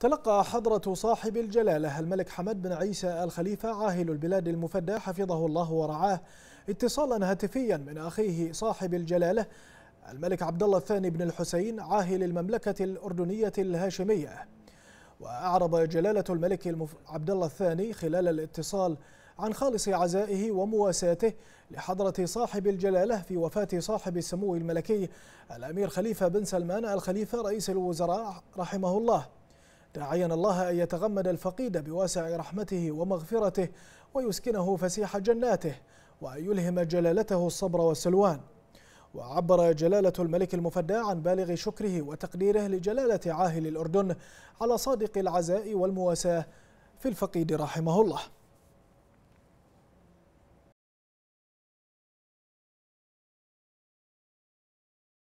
تلقى حضرة صاحب الجلالة الملك حمد بن عيسى الخليفة عاهل البلاد المفدى حفظه الله ورعاه اتصالا هاتفيا من أخيه صاحب الجلالة الملك عبد الله الثاني بن الحسين عاهل المملكة الأردنية الهاشمية وأعرب جلالة الملك المف... عبد الله الثاني خلال الاتصال عن خالص عزائه ومواساته لحضرة صاحب الجلالة في وفاة صاحب السمو الملكي الأمير خليفة بن سلمان الخليفة رئيس الوزراء رحمه الله داعيا الله أن يتغمد الفقيد بواسع رحمته ومغفرته ويسكنه فسيح جناته وأن يلهم جلالته الصبر والسلوان وعبر جلالة الملك المفدى عن بالغ شكره وتقديره لجلالة عاهل الأردن على صادق العزاء والمواساة في الفقيد رحمه الله